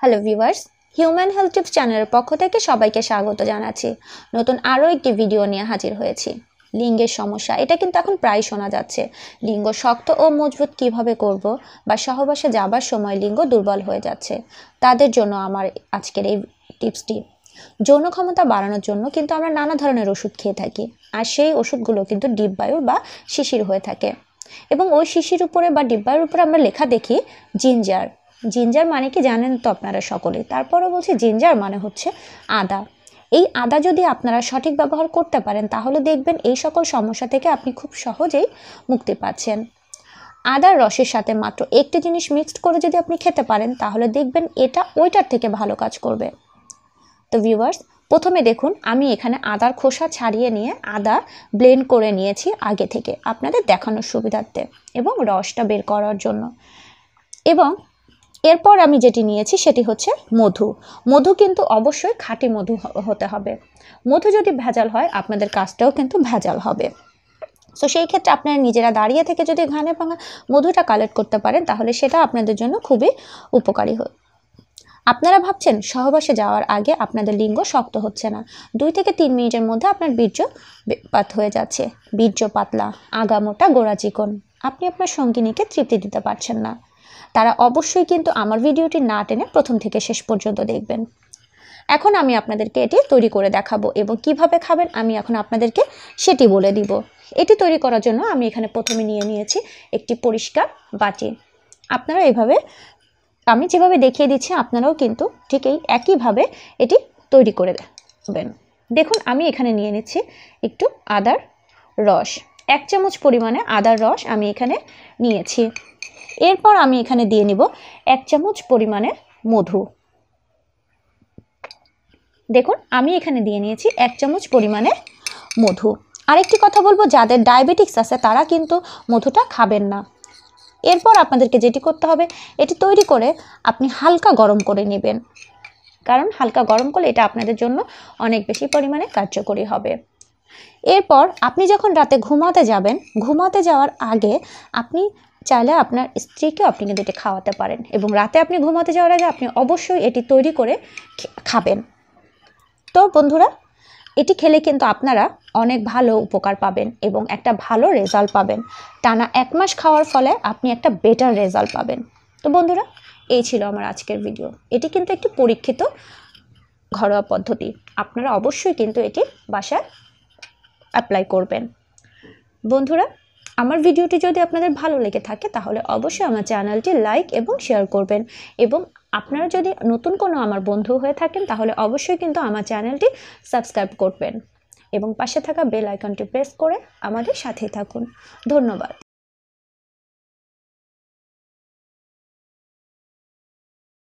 hello viewers human health tips চ্যানেলের পক্ষ থেকে সবাইকে স্বাগত জানাচ্ছি নতুন আরও একটি ভিডিও নিয়ে হাজির হয়েছি লিঙ্গের সমস্যা এটা কিন্তু এখন প্রায় শোনা যাচ্ছে লিঙ্গ শক্ত ও মজবুত কিভাবে করব বা সহবাসে যাবার সময় লিঙ্গ দুর্বল হয়ে যাচ্ছে তাদের জন্য আমার আজকের এই টিপসটি যৌন ক্ষমতা বাড়ানোর জন্য কিন্তু আমরা নানা ধরনের ওষুধ খেয়ে থাকি আর সেই ওষুধগুলো কিন্তু ডিব্বায়ুর বা শিশির হয়ে থাকে এবং ওই শিশির উপরে বা ডিব্বায়ুর উপরে আমরা লেখা দেখি জিঞ্জার জিঞ্জার মানে কি জানেন তো আপনারা সকলেই তারপরও বলছি জিঞ্জার মানে হচ্ছে আদা এই আদা যদি আপনারা সঠিক ব্যবহার করতে পারেন তাহলে দেখবেন এই সকল সমস্যা থেকে আপনি খুব সহজেই মুক্তি পাচ্ছেন আদার রসের সাথে মাত্র একটি জিনিস মিক্সড করে যদি আপনি খেতে পারেন তাহলে দেখবেন এটা ওইটার থেকে ভালো কাজ করবে তো ভিউয়ার্স প্রথমে দেখুন আমি এখানে আদার খোসা ছাড়িয়ে নিয়ে আদা ব্লেন্ড করে নিয়েছি আগে থেকে আপনাদের দেখানোর সুবিধার্থে এবং রসটা বের করার জন্য এবং এরপর আমি যেটি নিয়েছি সেটি হচ্ছে মধু মধু কিন্তু অবশ্যই খাঁটি মধু হতে হবে মধু যদি ভেজাল হয় আপনাদের কাজটাও কিন্তু ভেজাল হবে সো সেই ক্ষেত্রে আপনারা নিজেরা দাঁড়িয়ে থেকে যদি ঘানে ভাঙা মধুটা কালেক্ট করতে পারেন তাহলে সেটা আপনাদের জন্য খুবই উপকারী হয় আপনারা ভাবছেন সহবাসে যাওয়ার আগে আপনাদের লিঙ্গ শক্ত হচ্ছে না দুই থেকে তিন মিনিটের মধ্যে আপনার বীর্য পাত হয়ে যাচ্ছে বীর্য পাতলা আগামোটা গোড়া চিকন আপনি আপনার সঙ্গিনীকে তৃপ্তি দিতে পারছেন না তারা অবশ্যই কিন্তু আমার ভিডিওটি না টেনে প্রথম থেকে শেষ পর্যন্ত দেখবেন এখন আমি আপনাদেরকে এটি তৈরি করে দেখাবো এবং কিভাবে খাবেন আমি এখন আপনাদেরকে সেটি বলে দিব এটি তৈরি করার জন্য আমি এখানে প্রথমে নিয়ে নিয়েছি একটি পরিষ্কার বাটি আপনারা এভাবে আমি যেভাবে দেখিয়ে দিচ্ছি আপনারাও কিন্তু ঠিক এই একইভাবে এটি তৈরি করে দেবেন দেখুন আমি এখানে নিয়ে নিচ্ছি একটু আদার রস এক চামচ পরিমাণে আদার রস আমি এখানে নিয়েছি এরপর আমি এখানে দিয়ে নিব এক চামচ পরিমাণে মধু দেখুন আমি এখানে দিয়ে নিয়েছি এক চামচ পরিমাণে মধু আরেকটি কথা বলবো যাদের ডায়াবেটিক্স আছে তারা কিন্তু মধুটা খাবেন না এরপর আপনাদেরকে যেটি করতে হবে এটি তৈরি করে আপনি হালকা গরম করে নেবেন কারণ হালকা গরম করলে এটা আপনাদের জন্য অনেক বেশি পরিমাণে কার্যকরী হবে এরপর আপনি যখন রাতে ঘুমাতে যাবেন ঘুমাতে যাওয়ার আগে আপনি চাইলে আপনার স্ত্রীকে আপনি কিন্তু এটি খাওয়াতে পারেন এবং রাতে আপনি ঘুমাতে যাওয়ার আগে আপনি অবশ্যই এটি তৈরি করে খাবেন তো বন্ধুরা এটি খেলে কিন্তু আপনারা অনেক ভালো উপকার পাবেন এবং একটা ভালো রেজাল্ট পাবেন টানা এক মাস খাওয়ার ফলে আপনি একটা বেটার রেজাল্ট পাবেন তো বন্ধুরা এই ছিল আমার আজকের ভিডিও এটি কিন্তু একটি পরীক্ষিত ঘরোয়া পদ্ধতি আপনারা অবশ্যই কিন্তু এটি বাসায় অ্যাপ্লাই করবেন বন্ধুরা আমার ভিডিওটি যদি আপনাদের ভালো লেগে থাকে তাহলে অবশ্যই আমার চ্যানেলটি লাইক এবং শেয়ার করবেন এবং আপনারা যদি নতুন কোনো আমার বন্ধু হয়ে থাকেন তাহলে অবশ্যই কিন্তু আমার চ্যানেলটি সাবস্ক্রাইব করবেন এবং পাশে থাকা বেল আইকনটি প্রেস করে আমাদের সাথেই থাকুন ধন্যবাদ